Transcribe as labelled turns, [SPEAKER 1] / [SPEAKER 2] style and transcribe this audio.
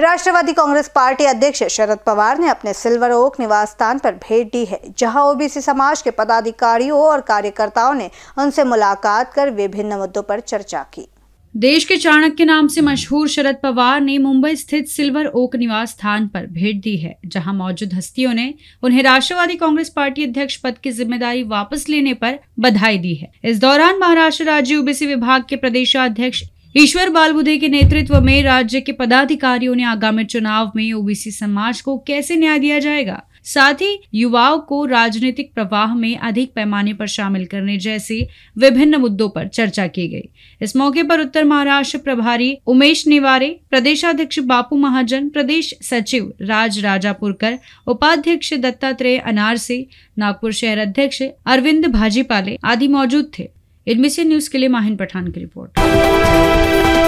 [SPEAKER 1] राष्ट्रवादी Congress party अध्यक्ष शरद पवार ने अपने सिल्वर ओक निवास स्थान पर भेंट दी है जहां ओबीसी समाज के पदाधिकारियों और कार्यकर्ताओं ने उनसे मुलाकात कर विभिन्न मुद्दों पर चर्चा की
[SPEAKER 2] देश के चाणक्य नाम से मशहूर शरद पवार ने मुंबई स्थित सिल्वर ओक निवास स्थान पर भेंट दी है जहां मौजूद हस्तियों ने उन्हें राष्ट्रवादी कांग्रेस पार्टी अध्यक्ष पद की जिम्मेदारी वापस लेने पर बधाई दी है इस दौरान महाराष्ट्र राज्य ओबीसी विभाग के प्रदेशाध्यक्ष ईश्वर बालबुधे के नेतृत्व में राज्य के पदाधिकारियों ने आगामी चुनाव में ओबीसी समाज को कैसे न्याय दिया जाएगा साथ ही युवाओं को राजनीतिक प्रवाह में अधिक पैमाने पर शामिल करने जैसे विभिन्न मुद्दों पर चर्चा की गई इस मौके पर उत्तर महाराष्ट्र प्रभारी उमेश निवारे प्रदेशाध्यक्ष बापू महाजन प्रदेश सचिव राज राजापुरकर उपाध्यक्ष दत्तात्रेय अनारसे नागपुर शहर अध्यक्ष अरविंद भाजीपाले आदि मौजूद थे एडमिशन न्यूज़ के लिए माहिन पठान की
[SPEAKER 3] रिपोर्ट